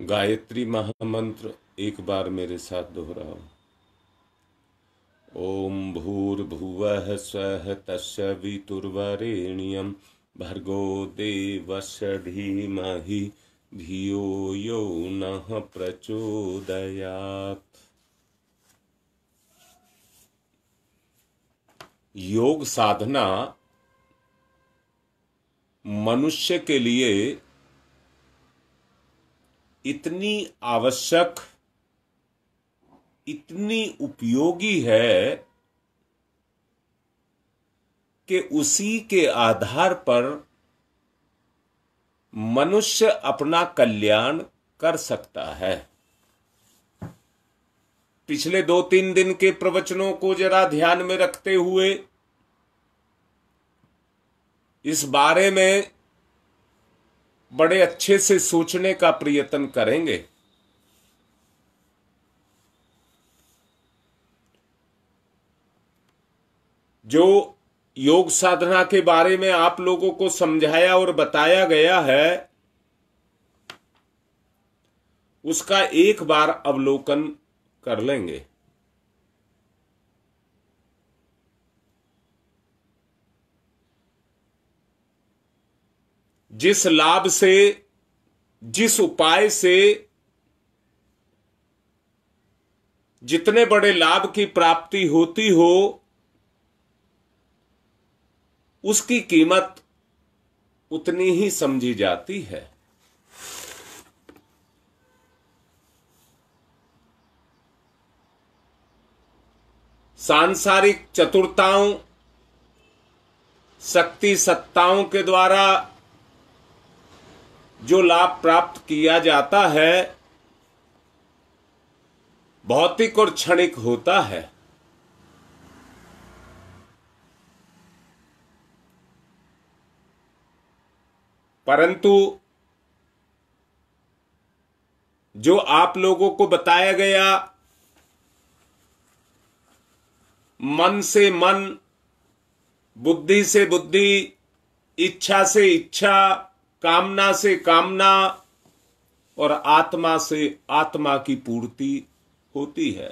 गायत्री महामंत्र एक बार मेरे साथ दोहराओ ओम भूर्भुव स्व तस्वीतुर्वरेण्यम भर्गो देवश धीमहि धियो यो न प्रचोदयात् योग साधना मनुष्य के लिए इतनी आवश्यक इतनी उपयोगी है कि उसी के आधार पर मनुष्य अपना कल्याण कर सकता है पिछले दो तीन दिन के प्रवचनों को जरा ध्यान में रखते हुए इस बारे में बड़े अच्छे से सोचने का प्रयत्न करेंगे जो योग साधना के बारे में आप लोगों को समझाया और बताया गया है उसका एक बार अवलोकन कर लेंगे जिस लाभ से जिस उपाय से जितने बड़े लाभ की प्राप्ति होती हो उसकी कीमत उतनी ही समझी जाती है सांसारिक चतुरताओं शक्ति सत्ताओं के द्वारा जो लाभ प्राप्त किया जाता है भौतिक और क्षणिक होता है परंतु जो आप लोगों को बताया गया मन से मन बुद्धि से बुद्धि इच्छा से इच्छा कामना से कामना और आत्मा से आत्मा की पूर्ति होती है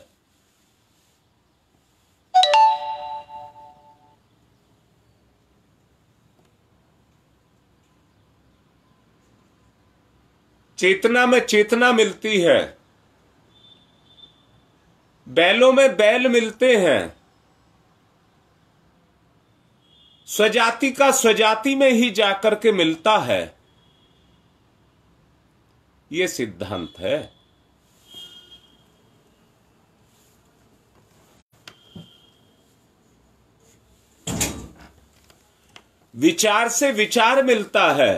चेतना में चेतना मिलती है बैलों में बैल मिलते हैं स्वजाति का स्वजाति में ही जाकर के मिलता है ये सिद्धांत है विचार से विचार मिलता है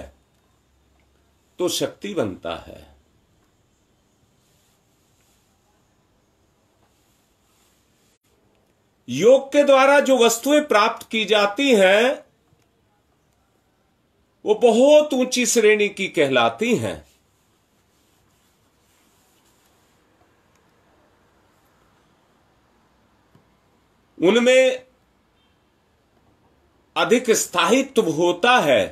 तो शक्ति बनता है योग के द्वारा जो वस्तुएं प्राप्त की जाती हैं वो बहुत ऊंची श्रेणी की कहलाती हैं उनमें अधिक स्थायित्व होता है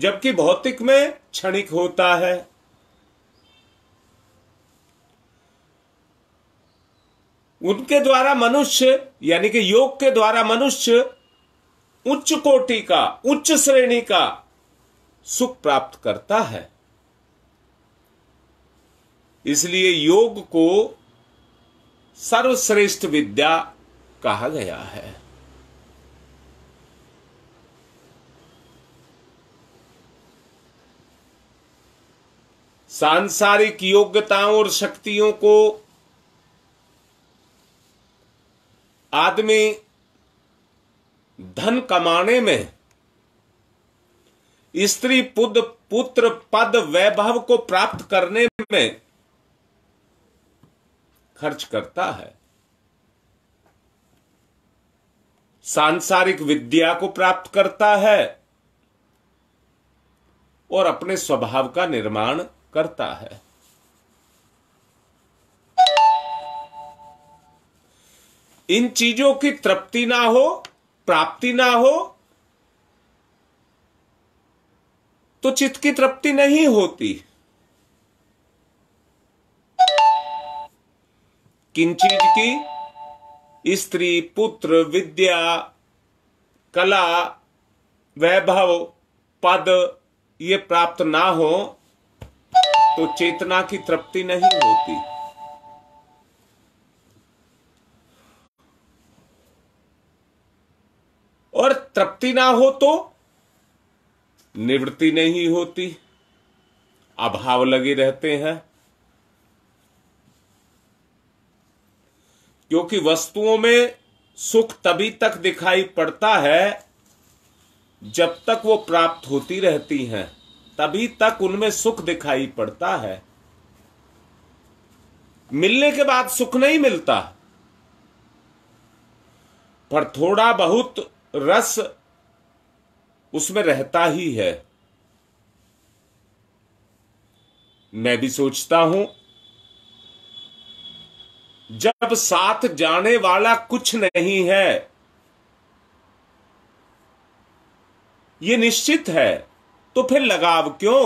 जबकि भौतिक में क्षणिक होता है उनके द्वारा मनुष्य यानी कि योग के द्वारा मनुष्य उच्च कोटि का उच्च श्रेणी का सुख प्राप्त करता है इसलिए योग को सर्वश्रेष्ठ विद्या कहा गया है सांसारिक योग्यताओं और शक्तियों को आदमी धन कमाने में स्त्री पुत्र पद वैभव को प्राप्त करने में खर्च करता है सांसारिक विद्या को प्राप्त करता है और अपने स्वभाव का निर्माण करता है इन चीजों की तृप्ति ना हो प्राप्ति ना हो तो चित्त की तृप्ति नहीं होती किन चीज की स्त्री पुत्र विद्या कला वैभव पद ये प्राप्त ना हो तो चेतना की तृप्ति नहीं होती और तृप्ति ना हो तो निवृत्ति नहीं होती अभाव लगे रहते हैं क्योंकि वस्तुओं में सुख तभी तक दिखाई पड़ता है जब तक वो प्राप्त होती रहती हैं तभी तक उनमें सुख दिखाई पड़ता है मिलने के बाद सुख नहीं मिलता पर थोड़ा बहुत रस उसमें रहता ही है मैं भी सोचता हूं जब साथ जाने वाला कुछ नहीं है ये निश्चित है तो फिर लगाव क्यों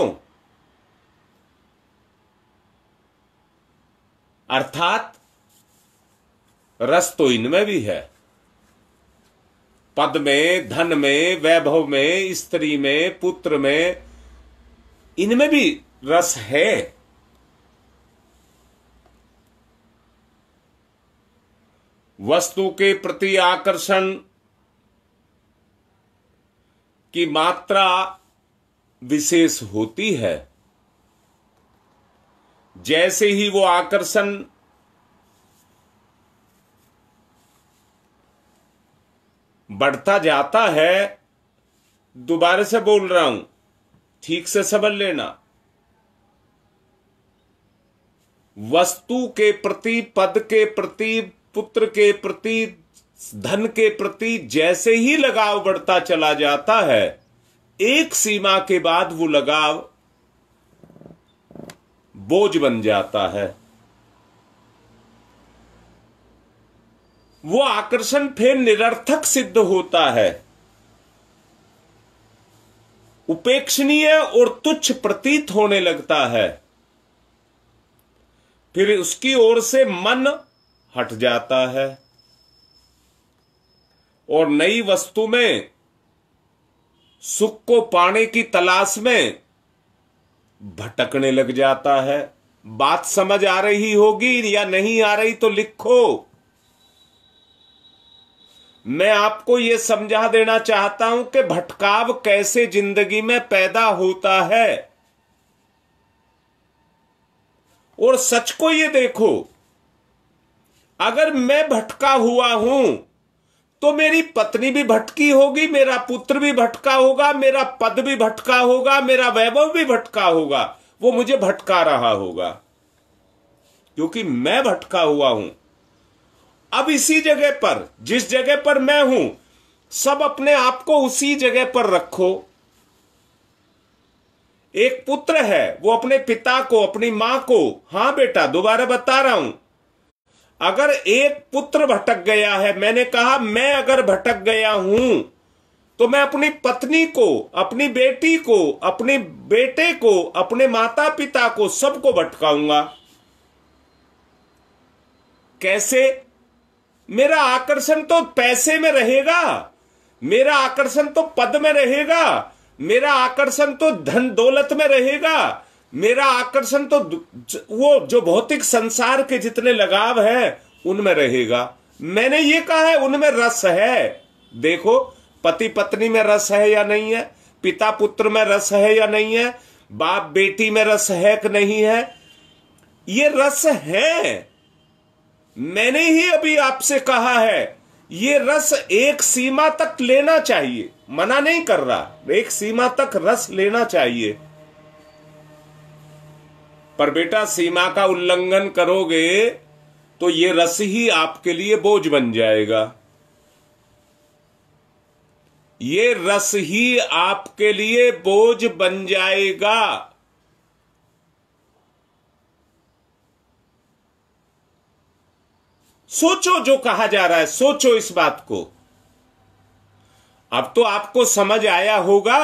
अर्थात रस तो इनमें भी है पद में धन में वैभव में स्त्री में पुत्र में इनमें भी रस है वस्तु के प्रति आकर्षण की मात्रा विशेष होती है जैसे ही वो आकर्षण बढ़ता जाता है दोबारा से बोल रहा हूं ठीक से समझ लेना वस्तु के प्रति पद के प्रति पुत्र के प्रति धन के प्रति जैसे ही लगाव बढ़ता चला जाता है एक सीमा के बाद वो लगाव बोझ बन जाता है वो आकर्षण फिर निरर्थक सिद्ध होता है उपेक्षणीय और तुच्छ प्रतीत होने लगता है फिर उसकी ओर से मन हट जाता है और नई वस्तु में सुख को पाने की तलाश में भटकने लग जाता है बात समझ आ रही होगी या नहीं आ रही तो लिखो मैं आपको यह समझा देना चाहता हूं कि भटकाव कैसे जिंदगी में पैदा होता है और सच को यह देखो अगर मैं भटका हुआ हूं तो मेरी पत्नी भी भटकी होगी मेरा पुत्र भी भटका होगा मेरा पद भी भटका होगा मेरा वैभव भी भटका होगा वो मुझे भटका रहा होगा क्योंकि मैं भटका हुआ हूं अब इसी जगह पर जिस जगह पर मैं हूं सब अपने आप को उसी जगह पर रखो एक पुत्र है वो अपने पिता को अपनी मां को हां बेटा दोबारा बता रहा हूं अगर एक पुत्र भटक गया है मैंने कहा मैं अगर भटक गया हूं तो मैं अपनी पत्नी को अपनी बेटी को अपने बेटे को अपने माता पिता को सबको भटकाऊंगा कैसे मेरा आकर्षण तो पैसे में रहेगा मेरा आकर्षण तो पद में रहेगा मेरा आकर्षण तो धन दौलत में रहेगा मेरा आकर्षण तो वो जो भौतिक संसार के जितने लगाव हैं उनमें रहेगा मैंने ये कहा है उनमें रस है देखो पति पत्नी में रस है या नहीं है पिता पुत्र में रस है या नहीं है बाप बेटी में रस है कि नहीं है ये रस है मैंने ही अभी आपसे कहा है ये रस एक सीमा तक लेना चाहिए मना नहीं कर रहा एक सीमा तक रस लेना चाहिए पर बेटा सीमा का उल्लंघन करोगे तो ये रस ही आपके लिए बोझ बन जाएगा ये रस ही आपके लिए बोझ बन जाएगा सोचो जो कहा जा रहा है सोचो इस बात को अब तो आपको समझ आया होगा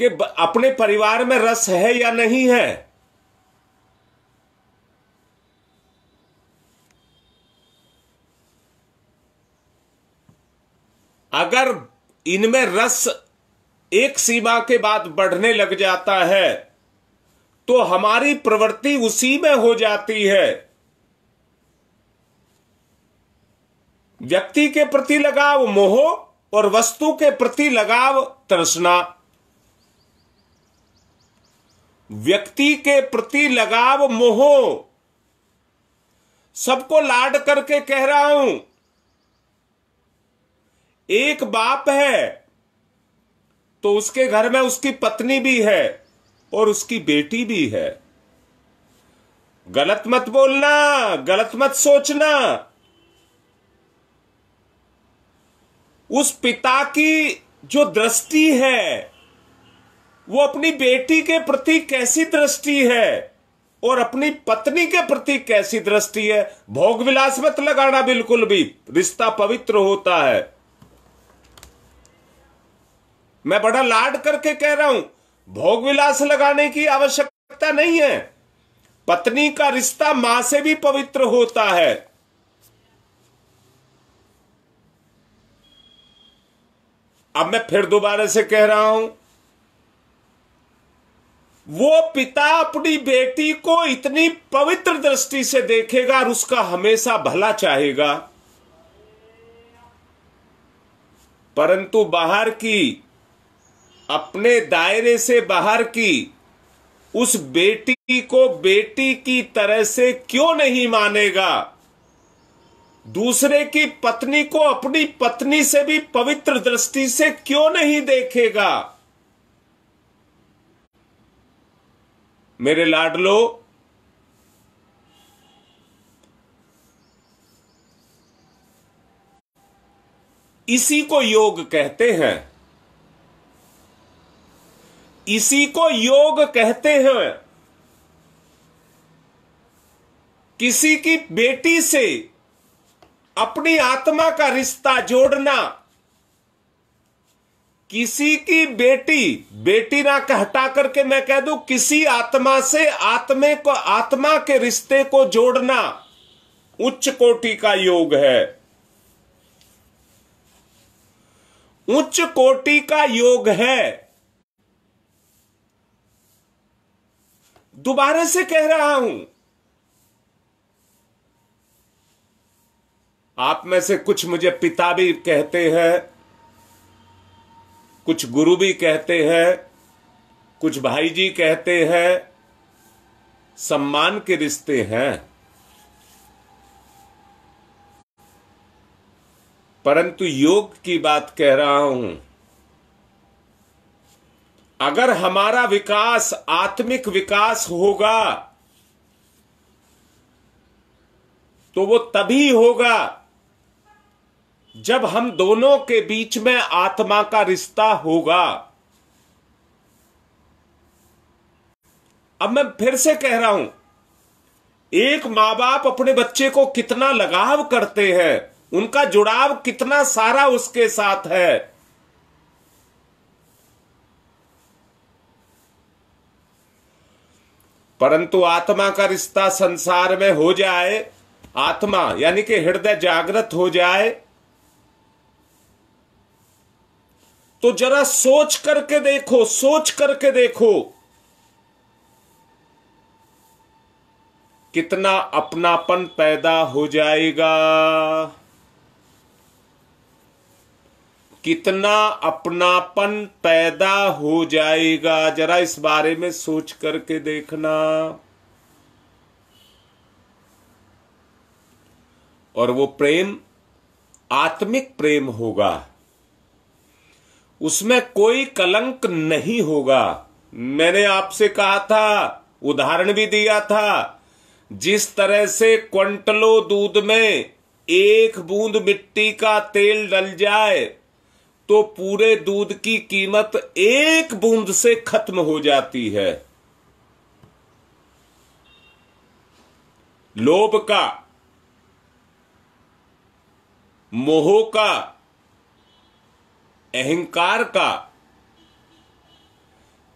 कि अपने परिवार में रस है या नहीं है अगर इनमें रस एक सीमा के बाद बढ़ने लग जाता है तो हमारी प्रवृत्ति उसी में हो जाती है व्यक्ति के प्रति लगाव मोह और वस्तु के प्रति लगाव तृष्णा व्यक्ति के प्रति लगाव मोह सबको लाड करके कह रहा हूं एक बाप है तो उसके घर में उसकी पत्नी भी है और उसकी बेटी भी है गलत मत बोलना गलत मत सोचना उस पिता की जो दृष्टि है वो अपनी बेटी के प्रति कैसी दृष्टि है और अपनी पत्नी के प्रति कैसी दृष्टि है भोग विलास मत लगाना बिल्कुल भी रिश्ता पवित्र होता है मैं बड़ा लाड करके कह रहा हूं भोग विलास लगाने की आवश्यकता नहीं है पत्नी का रिश्ता मां से भी पवित्र होता है अब मैं फिर दोबारा से कह रहा हूं वो पिता अपनी बेटी को इतनी पवित्र दृष्टि से देखेगा और उसका हमेशा भला चाहेगा परंतु बाहर की अपने दायरे से बाहर की उस बेटी को बेटी की तरह से क्यों नहीं मानेगा दूसरे की पत्नी को अपनी पत्नी से भी पवित्र दृष्टि से क्यों नहीं देखेगा मेरे लाडलो इसी को योग कहते हैं इसी को योग कहते हैं किसी की बेटी से अपनी आत्मा का रिश्ता जोड़ना किसी की बेटी बेटी ना हटा करके मैं कह दूं किसी आत्मा से आत्मे को आत्मा के रिश्ते को जोड़ना उच्च कोटि का योग है उच्च कोटि का योग है दोबारा से कह रहा हूं आप में से कुछ मुझे पिता भी कहते हैं कुछ गुरु भी कहते हैं कुछ भाई जी कहते हैं सम्मान के रिश्ते हैं परंतु योग की बात कह रहा हूं अगर हमारा विकास आत्मिक विकास होगा तो वो तभी होगा जब हम दोनों के बीच में आत्मा का रिश्ता होगा अब मैं फिर से कह रहा हूं एक मां बाप अपने बच्चे को कितना लगाव करते हैं उनका जुड़ाव कितना सारा उसके साथ है परंतु आत्मा का रिश्ता संसार में हो जाए आत्मा यानी कि हृदय जागृत हो जाए तो जरा सोच करके देखो सोच करके देखो कितना अपनापन पैदा हो जाएगा कितना अपनापन पैदा हो जाएगा जरा इस बारे में सोच करके देखना और वो प्रेम आत्मिक प्रेम होगा उसमें कोई कलंक नहीं होगा मैंने आपसे कहा था उदाहरण भी दिया था जिस तरह से क्वंटलों दूध में एक बूंद मिट्टी का तेल डल जाए तो पूरे दूध की कीमत एक बूंद से खत्म हो जाती है लोभ का मोह का अहंकार का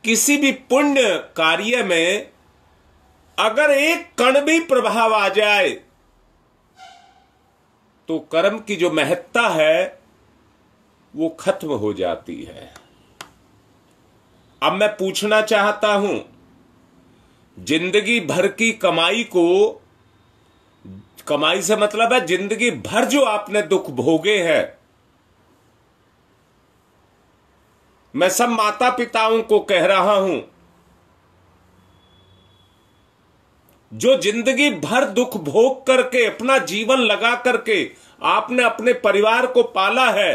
किसी भी पुण्य कार्य में अगर एक कण भी प्रभाव आ जाए तो कर्म की जो महत्ता है वो खत्म हो जाती है अब मैं पूछना चाहता हूं जिंदगी भर की कमाई को कमाई से मतलब है जिंदगी भर जो आपने दुख भोगे हैं मैं सब माता पिताओं को कह रहा हूं जो जिंदगी भर दुख भोग करके अपना जीवन लगा करके आपने अपने परिवार को पाला है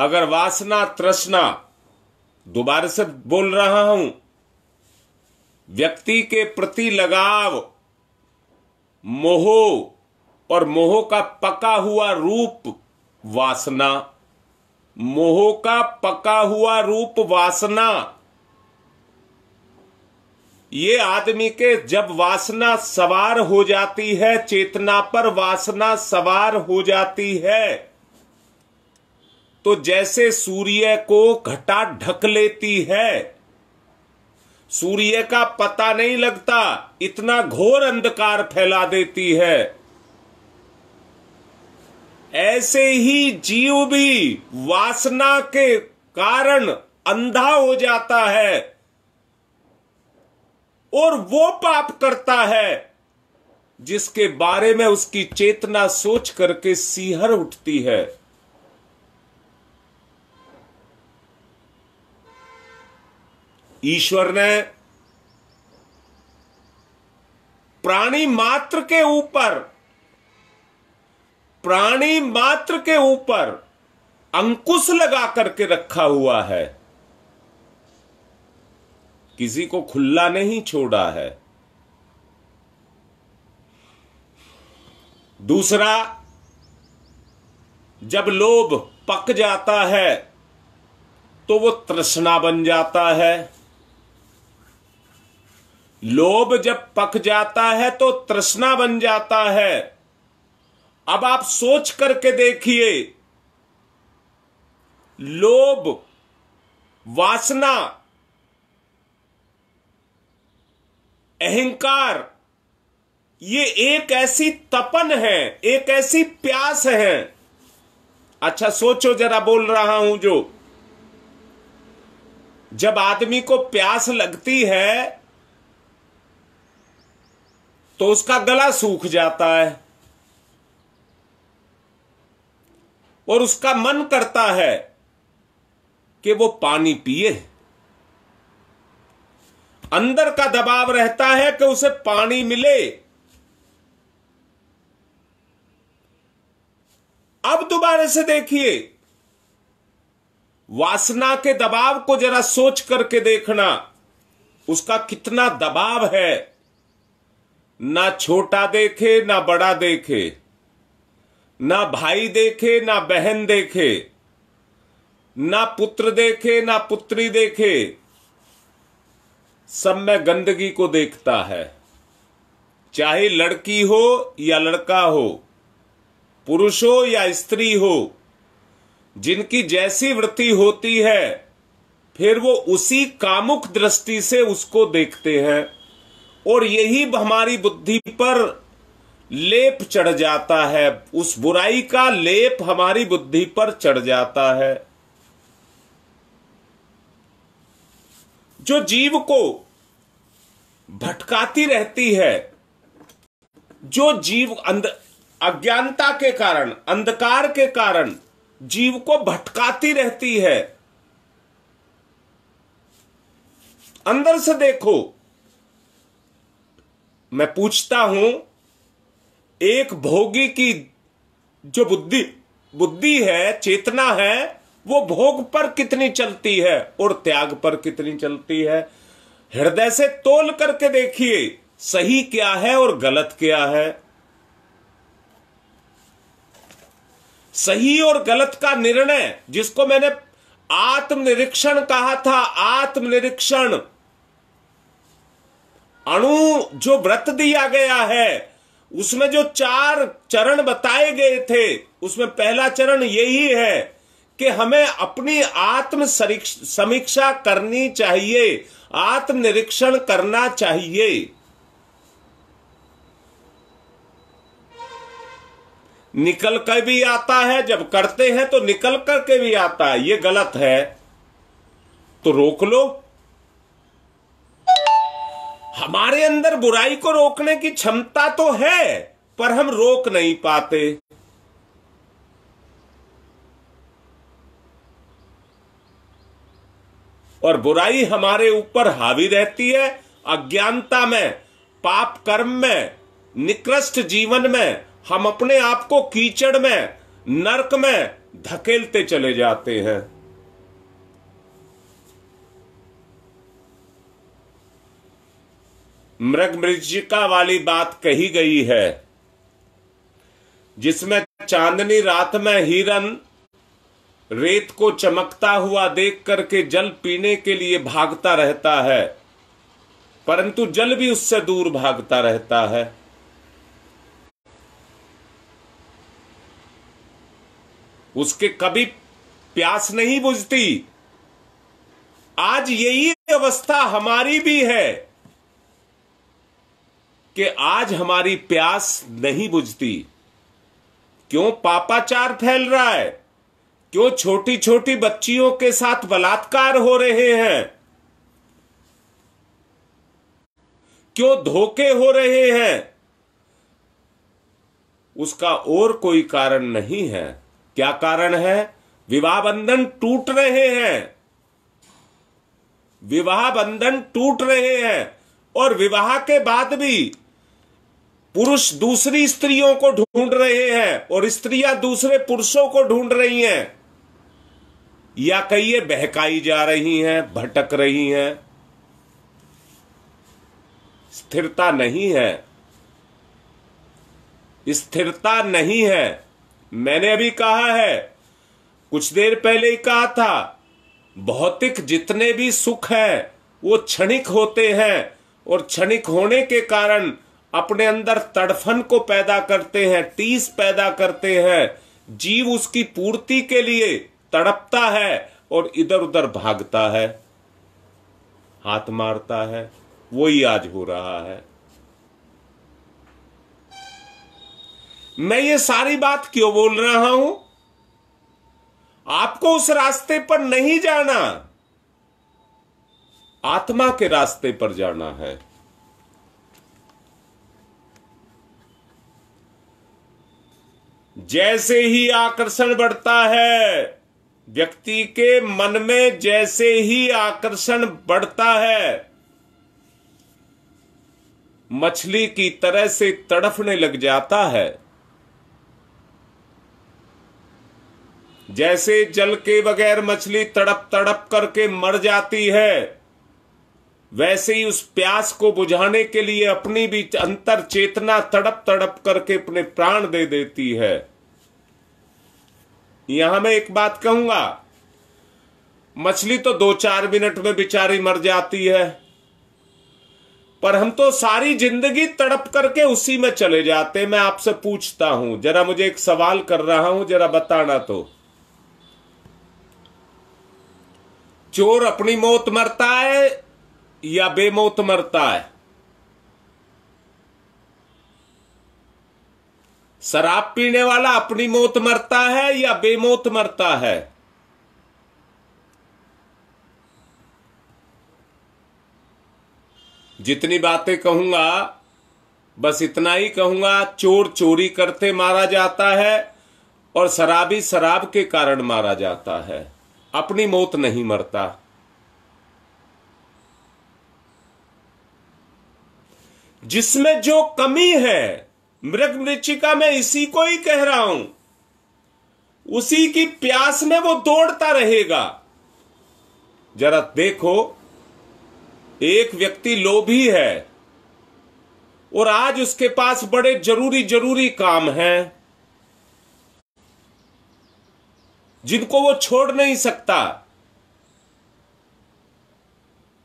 अगर वासना तृष्णा दोबारा से बोल रहा हूं व्यक्ति के प्रति लगाव मोह और मोह का पका हुआ रूप वासना मोह का पका हुआ रूप वासना ये आदमी के जब वासना सवार हो जाती है चेतना पर वासना सवार हो जाती है तो जैसे सूर्य को घटा ढक लेती है सूर्य का पता नहीं लगता इतना घोर अंधकार फैला देती है ऐसे ही जीव भी वासना के कारण अंधा हो जाता है और वो पाप करता है जिसके बारे में उसकी चेतना सोच करके सीहर उठती है ईश्वर ने प्राणी मात्र के ऊपर प्राणी मात्र के ऊपर अंकुश लगा करके रखा हुआ है किसी को खुला नहीं छोड़ा है दूसरा जब लोभ पक जाता है तो वो तृष्णा बन जाता है लोभ जब पक जाता है तो तृष्णा बन जाता है अब आप सोच करके देखिए लोभ वासना अहंकार ये एक ऐसी तपन है एक ऐसी प्यास है अच्छा सोचो जरा बोल रहा हूं जो जब आदमी को प्यास लगती है तो उसका गला सूख जाता है और उसका मन करता है कि वो पानी पिए अंदर का दबाव रहता है कि उसे पानी मिले अब दोबारे से देखिए वासना के दबाव को जरा सोच करके देखना उसका कितना दबाव है ना छोटा देखे ना बड़ा देखे ना भाई देखे ना बहन देखे ना पुत्र देखे ना पुत्री देखे सब में गंदगी को देखता है चाहे लड़की हो या लड़का हो पुरुष हो या स्त्री हो जिनकी जैसी वृत्ति होती है फिर वो उसी कामुक दृष्टि से उसको देखते हैं और यही हमारी बुद्धि पर लेप चढ़ जाता है उस बुराई का लेप हमारी बुद्धि पर चढ़ जाता है जो जीव को भटकाती रहती है जो जीव अंध अज्ञानता के कारण अंधकार के कारण जीव को भटकाती रहती है अंदर से देखो मैं पूछता हूं एक भोगी की जो बुद्धि बुद्धि है चेतना है वो भोग पर कितनी चलती है और त्याग पर कितनी चलती है हृदय से तोल करके देखिए सही क्या है और गलत क्या है सही और गलत का निर्णय जिसको मैंने आत्मनिरीक्षण कहा था आत्मनिरीक्षण अणु जो व्रत दिया गया है उसमें जो चार चरण बताए गए थे उसमें पहला चरण यही है कि हमें अपनी आत्म समीक्षा करनी चाहिए आत्मनिरीक्षण करना चाहिए निकल कर भी आता है जब करते हैं तो निकल करके भी आता है ये गलत है तो रोक लो हमारे अंदर बुराई को रोकने की क्षमता तो है पर हम रोक नहीं पाते और बुराई हमारे ऊपर हावी रहती है अज्ञानता में पाप कर्म में निकृष्ट जीवन में हम अपने आप को कीचड़ में नरक में धकेलते चले जाते हैं मृग मृजिका वाली बात कही गई है जिसमें चांदनी रात में हिरन रेत को चमकता हुआ देख करके जल पीने के लिए भागता रहता है परंतु जल भी उससे दूर भागता रहता है उसके कभी प्यास नहीं बुझती आज यही अवस्था हमारी भी है कि आज हमारी प्यास नहीं बुझती क्यों पापाचार फैल रहा है क्यों छोटी छोटी बच्चियों के साथ बलात्कार हो रहे हैं क्यों धोखे हो रहे हैं उसका और कोई कारण नहीं है क्या कारण है विवाह बंधन टूट रहे हैं विवाह बंधन टूट रहे हैं और विवाह के बाद भी पुरुष दूसरी स्त्रियों को ढूंढ रहे हैं और स्त्रियां दूसरे पुरुषों को ढूंढ रही हैं या कहिए बहकाई जा रही हैं भटक रही हैं स्थिरता नहीं है स्थिरता नहीं है मैंने अभी कहा है कुछ देर पहले ही कहा था भौतिक जितने भी सुख हैं वो क्षणिक होते हैं और क्षणिक होने के कारण अपने अंदर तड़फन को पैदा करते हैं टीस पैदा करते हैं जीव उसकी पूर्ति के लिए तड़पता है और इधर उधर भागता है हाथ मारता है वही आज हो रहा है मैं ये सारी बात क्यों बोल रहा हूं आपको उस रास्ते पर नहीं जाना आत्मा के रास्ते पर जाना है जैसे ही आकर्षण बढ़ता है व्यक्ति के मन में जैसे ही आकर्षण बढ़ता है मछली की तरह से तड़फने लग जाता है जैसे जल के बगैर मछली तड़प तड़प करके मर जाती है वैसे ही उस प्यास को बुझाने के लिए अपनी भी अंतर चेतना तड़प तड़प करके अपने प्राण दे देती है यहां मैं एक बात कहूंगा मछली तो दो चार मिनट में बेचारी मर जाती है पर हम तो सारी जिंदगी तड़प करके उसी में चले जाते मैं आपसे पूछता हूं जरा मुझे एक सवाल कर रहा हूं जरा बताना तो चोर अपनी मौत मरता है या बेमौत मरता है शराब पीने वाला अपनी मौत मरता है या बेमौत मरता है जितनी बातें कहूंगा बस इतना ही कहूंगा चोर चोरी करते मारा जाता है और शराबी शराब के कारण मारा जाता है अपनी मौत नहीं मरता जिसमें जो कमी है मृग मृचिका में इसी को ही कह रहा हूं उसी की प्यास में वो दौड़ता रहेगा जरा देखो एक व्यक्ति लोभी है और आज उसके पास बड़े जरूरी जरूरी काम हैं जिनको वो छोड़ नहीं सकता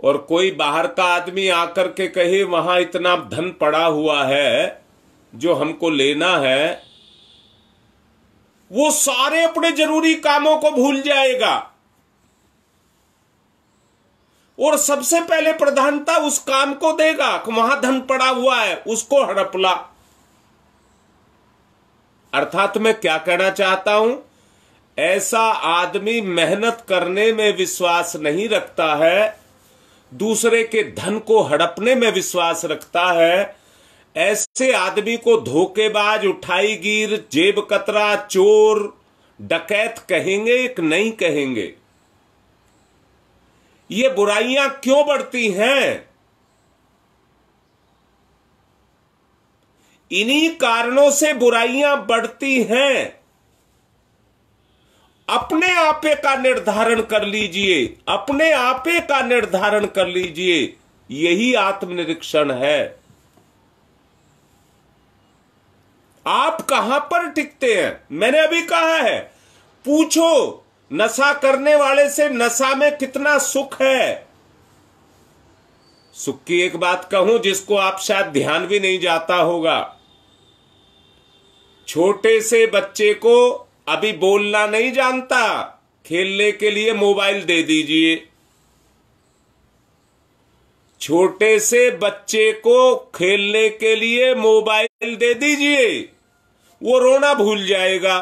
और कोई बाहर का आदमी आकर के कहे वहां इतना धन पड़ा हुआ है जो हमको लेना है वो सारे अपने जरूरी कामों को भूल जाएगा और सबसे पहले प्रधानता उस काम को देगा वहां धन पड़ा हुआ है उसको हड़पला अर्थात मैं क्या कहना चाहता हूं ऐसा आदमी मेहनत करने में विश्वास नहीं रखता है दूसरे के धन को हड़पने में विश्वास रखता है ऐसे आदमी को धोखेबाज गिर जेब कतरा चोर डकैत कहेंगे एक नहीं कहेंगे ये बुराइयां क्यों बढ़ती हैं इन्हीं कारणों से बुराइयां बढ़ती हैं अपने आपे का निर्धारण कर लीजिए अपने आपे का निर्धारण कर लीजिए यही आत्मनिरीक्षण है आप कहां पर टिकते हैं मैंने अभी कहा है पूछो नशा करने वाले से नशा में कितना सुख है सुख की एक बात कहूं जिसको आप शायद ध्यान भी नहीं जाता होगा छोटे से बच्चे को अभी बोलना नहीं जानता खेलने के लिए मोबाइल दे दीजिए छोटे से बच्चे को खेलने के लिए मोबाइल दे दीजिए वो रोना भूल जाएगा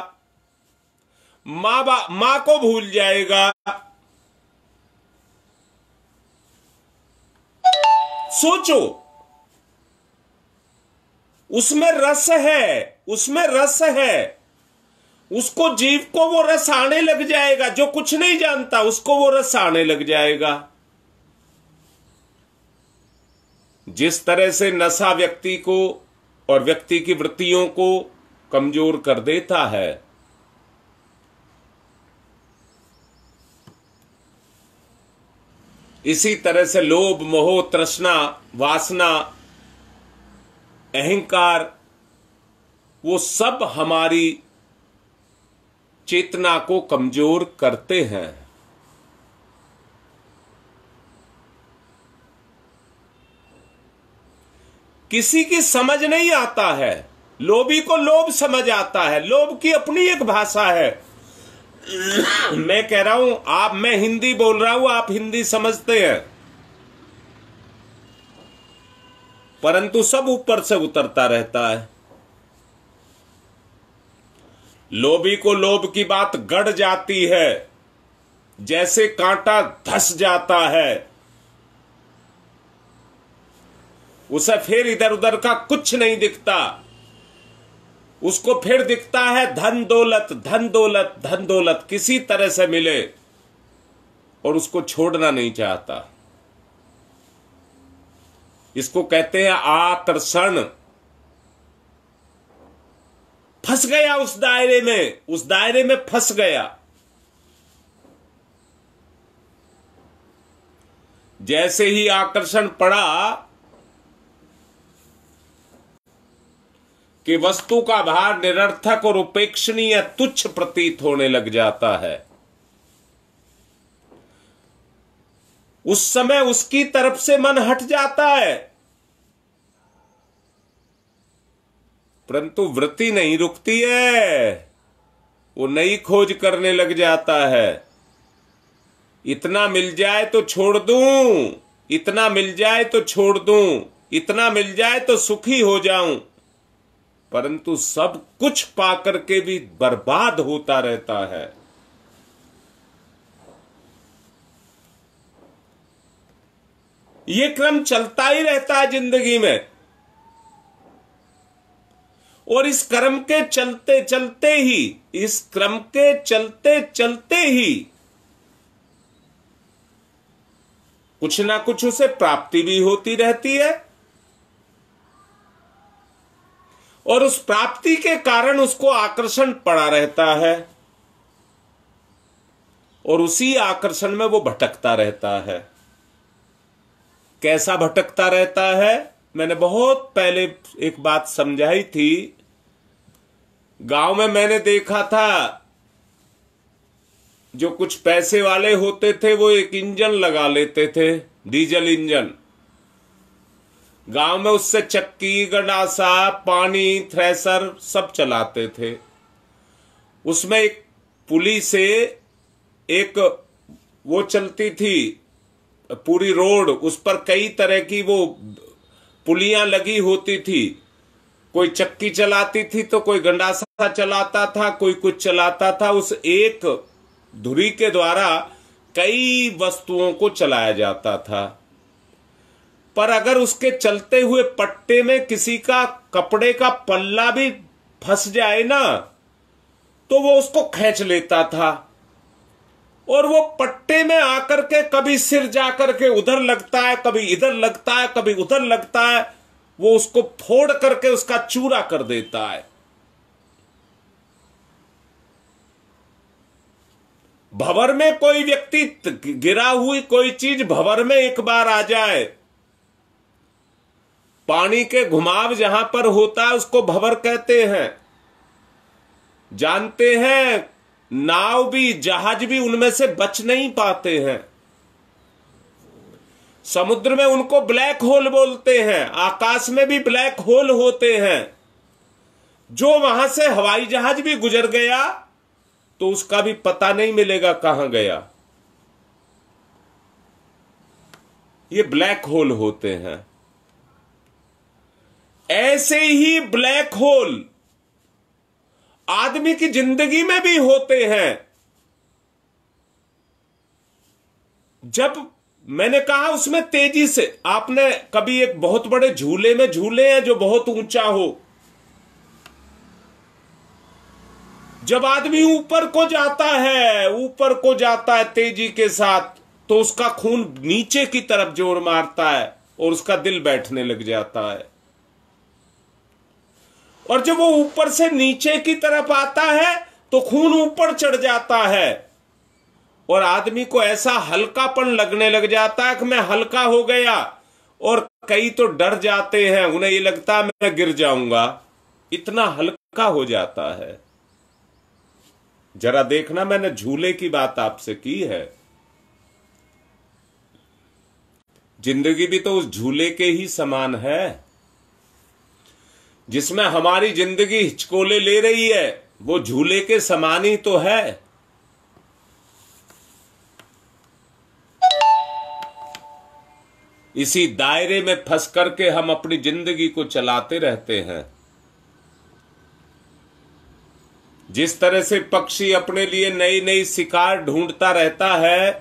माँ बा मां को भूल जाएगा सोचो उसमें रस है उसमें रस है उसको जीव को वो रस आने लग जाएगा जो कुछ नहीं जानता उसको वो रस आने लग जाएगा जिस तरह से नशा व्यक्ति को और व्यक्ति की वृत्तियों को कमजोर कर देता है इसी तरह से लोभ मोह तृष्णा वासना अहंकार वो सब हमारी चेतना को कमजोर करते हैं किसी की समझ नहीं आता है लोभी को लोभ समझ आता है लोभ की अपनी एक भाषा है मैं कह रहा हूं आप मैं हिंदी बोल रहा हूं आप हिंदी समझते हैं परंतु सब ऊपर से उतरता रहता है लोभी को लोभ की बात गड़ जाती है जैसे कांटा धस जाता है उसे फिर इधर उधर का कुछ नहीं दिखता उसको फिर दिखता है धन दौलत धन दौलत धन दौलत किसी तरह से मिले और उसको छोड़ना नहीं चाहता इसको कहते हैं आकर्षण फंस गया उस दायरे में उस दायरे में फंस गया जैसे ही आकर्षण पड़ा कि वस्तु का भार निरर्थक और उपेक्षणीय तुच्छ प्रतीत होने लग जाता है उस समय उसकी तरफ से मन हट जाता है परंतु वृत्ति नहीं रुकती है वो नई खोज करने लग जाता है इतना मिल जाए तो छोड़ दूं इतना मिल जाए तो छोड़ दूं इतना मिल जाए तो सुखी हो जाऊं परंतु सब कुछ पाकर के भी बर्बाद होता रहता है यह क्रम चलता ही रहता है जिंदगी में और इस क्रम के चलते चलते ही इस क्रम के चलते चलते ही कुछ ना कुछ उसे प्राप्ति भी होती रहती है और उस प्राप्ति के कारण उसको आकर्षण पड़ा रहता है और उसी आकर्षण में वो भटकता रहता है कैसा भटकता रहता है मैंने बहुत पहले एक बात समझाई थी गांव में मैंने देखा था जो कुछ पैसे वाले होते थे वो एक इंजन लगा लेते थे डीजल इंजन गांव में उससे चक्की गडासा पानी थ्रेसर सब चलाते थे उसमें एक पुली से एक वो चलती थी पूरी रोड उस पर कई तरह की वो पुलियां लगी होती थी कोई चक्की चलाती थी तो कोई गंडासा चलाता था कोई कुछ चलाता था उस एक धुरी के द्वारा कई वस्तुओं को चलाया जाता था पर अगर उसके चलते हुए पट्टे में किसी का कपड़े का पल्ला भी फंस जाए ना तो वो उसको खींच लेता था और वो पट्टे में आकर के कभी सिर जाकर के उधर लगता है कभी इधर लगता है कभी उधर लगता है वो उसको फोड़ करके उसका चूरा कर देता है भवर में कोई व्यक्ति गिरा हुई कोई चीज भवर में एक बार आ जाए पानी के घुमाव जहां पर होता है उसको भवर कहते हैं जानते हैं नाव भी जहाज भी उनमें से बच नहीं पाते हैं समुद्र में उनको ब्लैक होल बोलते हैं आकाश में भी ब्लैक होल होते हैं जो वहां से हवाई जहाज भी गुजर गया तो उसका भी पता नहीं मिलेगा कहां गया ये ब्लैक होल होते हैं ऐसे ही ब्लैक होल आदमी की जिंदगी में भी होते हैं जब मैंने कहा उसमें तेजी से आपने कभी एक बहुत बड़े झूले में झूले हैं जो बहुत ऊंचा हो जब आदमी ऊपर को जाता है ऊपर को जाता है तेजी के साथ तो उसका खून नीचे की तरफ जोर मारता है और उसका दिल बैठने लग जाता है और जब वो ऊपर से नीचे की तरफ आता है तो खून ऊपर चढ़ जाता है और आदमी को ऐसा हल्कापन लगने लग जाता है कि मैं हल्का हो गया और कई तो डर जाते हैं उन्हें ये लगता है मैं गिर जाऊंगा इतना हल्का हो जाता है जरा देखना मैंने झूले की बात आपसे की है जिंदगी भी तो उस झूले के ही समान है जिसमें हमारी जिंदगी हिचकोले ले रही है वो झूले के समान ही तो है इसी दायरे में फंस करके हम अपनी जिंदगी को चलाते रहते हैं जिस तरह से पक्षी अपने लिए नई नई शिकार ढूंढता रहता है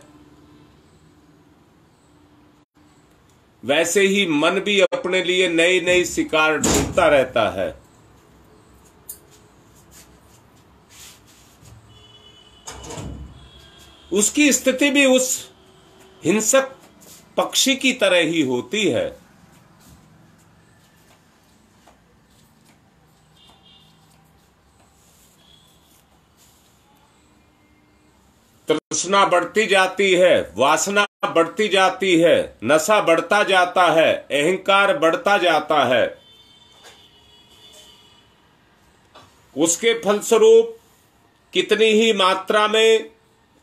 वैसे ही मन भी अपने लिए नई नई शिकार ढूंढता रहता है उसकी स्थिति भी उस हिंसक पक्षी की तरह ही होती है तृष्णा बढ़ती जाती है वासना बढ़ती जाती है नशा बढ़ता जाता है अहंकार बढ़ता जाता है उसके फलस्वरूप कितनी ही मात्रा में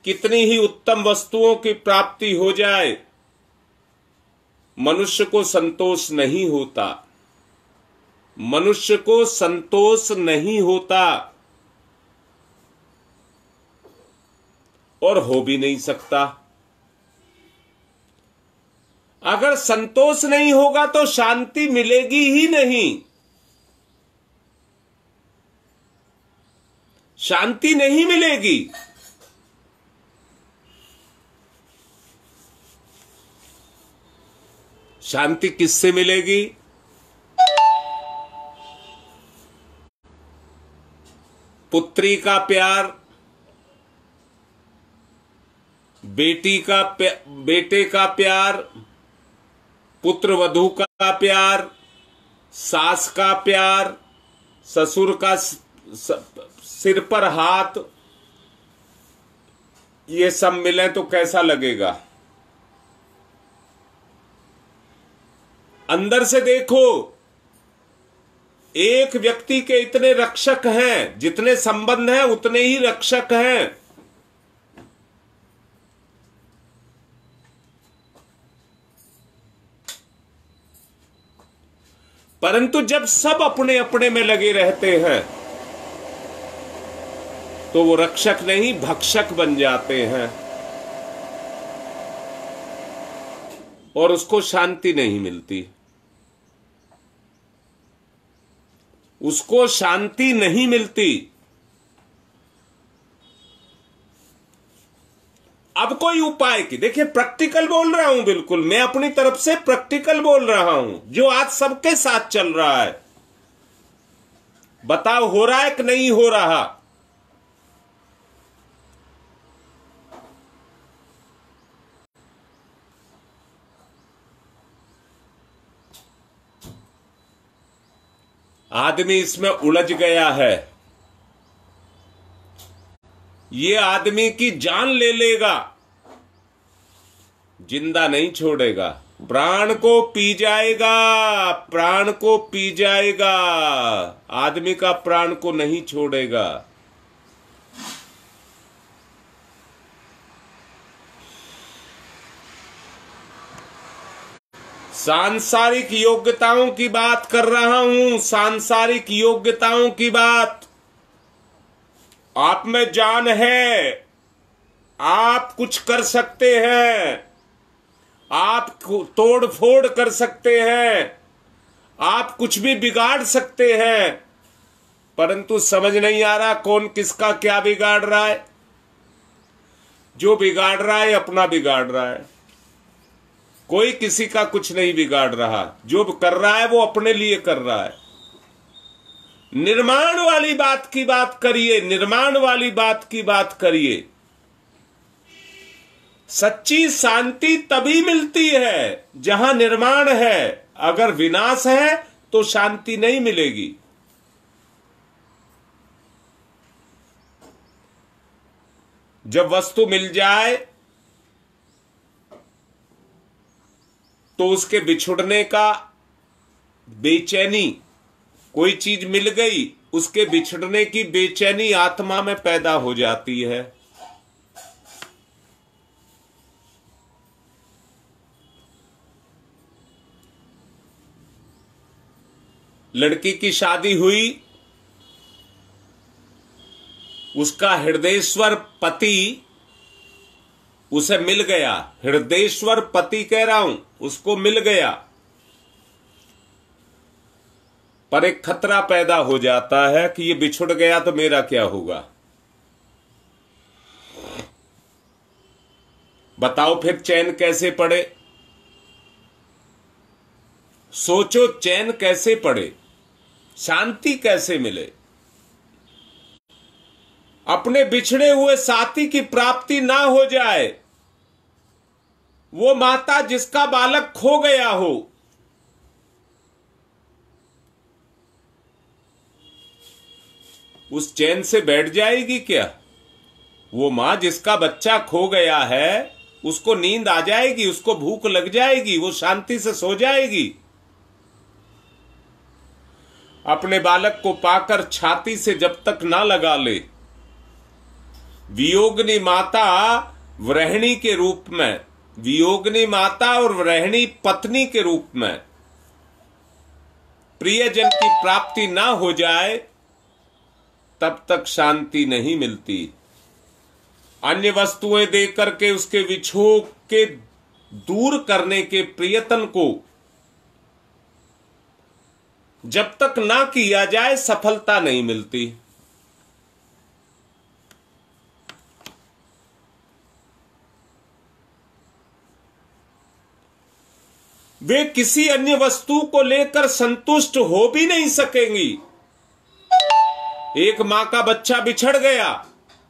कितनी ही उत्तम वस्तुओं की प्राप्ति हो जाए मनुष्य को संतोष नहीं होता मनुष्य को संतोष नहीं होता और हो भी नहीं सकता अगर संतोष नहीं होगा तो शांति मिलेगी ही नहीं शांति नहीं मिलेगी शांति किससे मिलेगी पुत्री का प्यार बेटी का बेटे का प्यार पुत्र वधु का प्यार सास का प्यार ससुर का सिर पर हाथ ये सब मिले तो कैसा लगेगा अंदर से देखो एक व्यक्ति के इतने रक्षक हैं जितने संबंध हैं उतने ही रक्षक हैं परंतु जब सब अपने अपने में लगे रहते हैं तो वो रक्षक नहीं भक्षक बन जाते हैं और उसको शांति नहीं मिलती उसको शांति नहीं मिलती अब कोई उपाय की देखिए प्रैक्टिकल बोल रहा हूं बिल्कुल मैं अपनी तरफ से प्रैक्टिकल बोल रहा हूं जो आज सबके साथ चल रहा है बताओ हो रहा है कि नहीं हो रहा आदमी इसमें उलझ गया है ये आदमी की जान ले लेगा जिंदा नहीं छोड़ेगा प्राण को पी जाएगा प्राण को पी जाएगा आदमी का प्राण को नहीं छोड़ेगा सांसारिक योग्यताओं की बात कर रहा हूं सांसारिक योग्यताओं की बात आप में जान है आप कुछ कर सकते हैं आप तोड़ फोड़ कर सकते हैं आप कुछ भी बिगाड़ सकते हैं परंतु समझ नहीं आ रहा कौन किसका क्या बिगाड़ रहा है जो बिगाड़ रहा है अपना बिगाड़ रहा है कोई किसी का कुछ नहीं बिगाड़ रहा जो कर रहा है वो अपने लिए कर रहा है निर्माण वाली बात की बात करिए निर्माण वाली बात की बात करिए सच्ची शांति तभी मिलती है जहां निर्माण है अगर विनाश है तो शांति नहीं मिलेगी जब वस्तु मिल जाए तो उसके बिछुड़ने का बेचैनी कोई चीज मिल गई उसके बिछड़ने की बेचैनी आत्मा में पैदा हो जाती है लड़की की शादी हुई उसका हृदयेश्वर पति उसे मिल गया हृदयेश्वर पति कह रहा हूं उसको मिल गया पर एक खतरा पैदा हो जाता है कि ये बिछुड़ गया तो मेरा क्या होगा बताओ फिर चैन कैसे पड़े सोचो चैन कैसे पड़े शांति कैसे मिले अपने बिछड़े हुए साथी की प्राप्ति ना हो जाए वो माता जिसका बालक खो गया हो उस चैन से बैठ जाएगी क्या वो मां जिसका बच्चा खो गया है उसको नींद आ जाएगी उसको भूख लग जाएगी वो शांति से सो जाएगी अपने बालक को पाकर छाती से जब तक ना लगा ले वियोगनी माता वृहणी के रूप में वियोगनी माता और वृहणी पत्नी के रूप में प्रियजन की प्राप्ति ना हो जाए तब तक शांति नहीं मिलती अन्य वस्तुएं देख करके उसके विक्षोभ के दूर करने के प्रयत्न को जब तक ना किया जाए सफलता नहीं मिलती वे किसी अन्य वस्तु को लेकर संतुष्ट हो भी नहीं सकेंगी एक माँ का बच्चा बिछड़ गया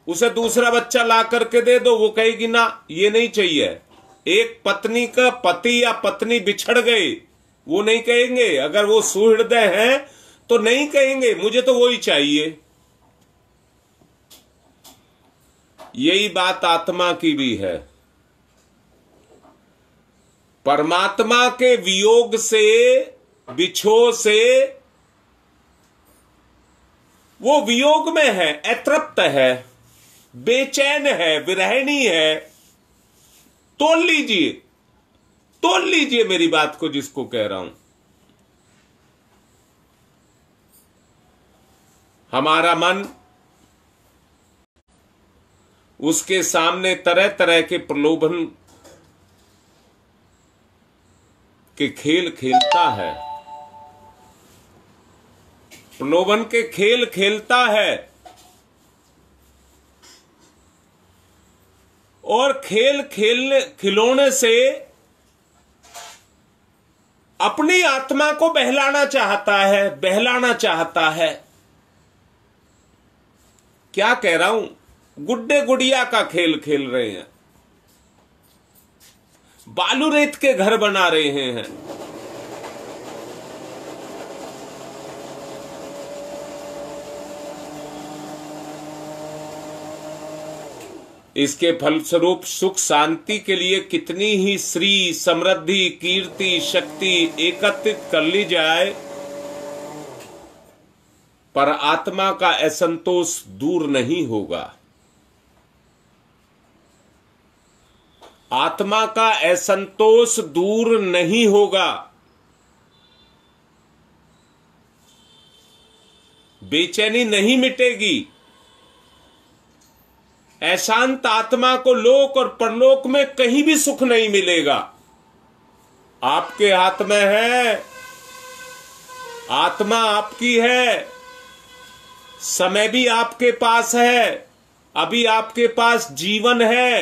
उसे दूसरा बच्चा ला करके दे दो वो कहेगी ना ये नहीं चाहिए एक पत्नी का पति या पत्नी बिछड़ गई वो नहीं कहेंगे अगर वो सुहृदय है तो नहीं कहेंगे मुझे तो वो ही चाहिए यही बात आत्मा की भी है परमात्मा के वियोग से बिछो से वो वियोग में है अतृप्त है बेचैन है विरहणी है तोल लीजिए तोल लीजिए मेरी बात को जिसको कह रहा हूं हमारा मन उसके सामने तरह तरह के प्रलोभन के खेल खेलता है प्रलोभन के खेल खेलता है और खेल खेल खिलौने से अपनी आत्मा को बहलाना चाहता है बहलाना चाहता है क्या कह रहा हूं गुड्डे गुड़िया का खेल खेल रहे हैं बालू रेत के घर बना रहे हैं इसके फलस्वरूप सुख शांति के लिए कितनी ही श्री समृद्धि कीर्ति शक्ति एकत्रित कर ली जाए पर आत्मा का असंतोष दूर नहीं होगा आत्मा का असंतोष दूर नहीं होगा बेचैनी नहीं मिटेगी अशांत आत्मा को लोक और परलोक में कहीं भी सुख नहीं मिलेगा आपके हाथ में है आत्मा आपकी है समय भी आपके पास है अभी आपके पास जीवन है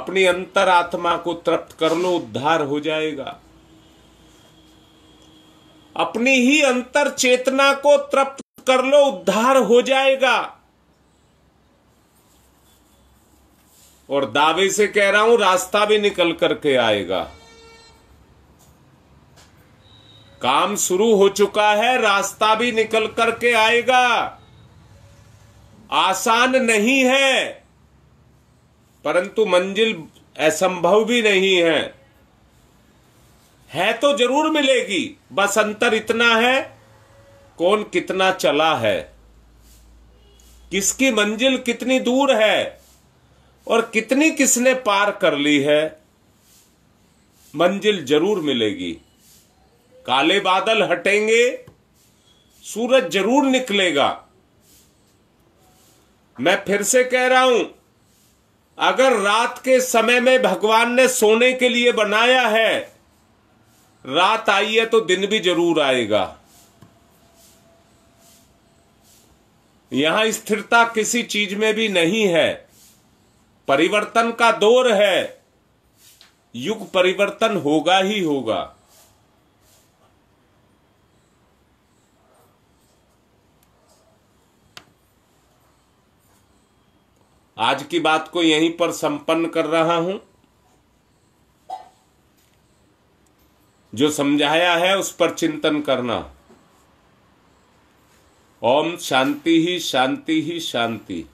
अपनी अंतर आत्मा को तृप्त कर लो उद्धार हो जाएगा अपनी ही अंतर चेतना को तृप्त कर लो उद्धार हो जाएगा और दावे से कह रहा हूं रास्ता भी निकल करके आएगा काम शुरू हो चुका है रास्ता भी निकल करके आएगा आसान नहीं है परंतु मंजिल असंभव भी नहीं है है तो जरूर मिलेगी बस अंतर इतना है कौन कितना चला है किसकी मंजिल कितनी दूर है और कितनी किसने पार कर ली है मंजिल जरूर मिलेगी काले बादल हटेंगे सूरज जरूर निकलेगा मैं फिर से कह रहा हूं अगर रात के समय में भगवान ने सोने के लिए बनाया है रात आई है तो दिन भी जरूर आएगा यहां स्थिरता किसी चीज में भी नहीं है परिवर्तन का दौर है युग परिवर्तन होगा ही होगा आज की बात को यहीं पर संपन्न कर रहा हूं जो समझाया है उस पर चिंतन करना ओम शांति ही शांति ही शांति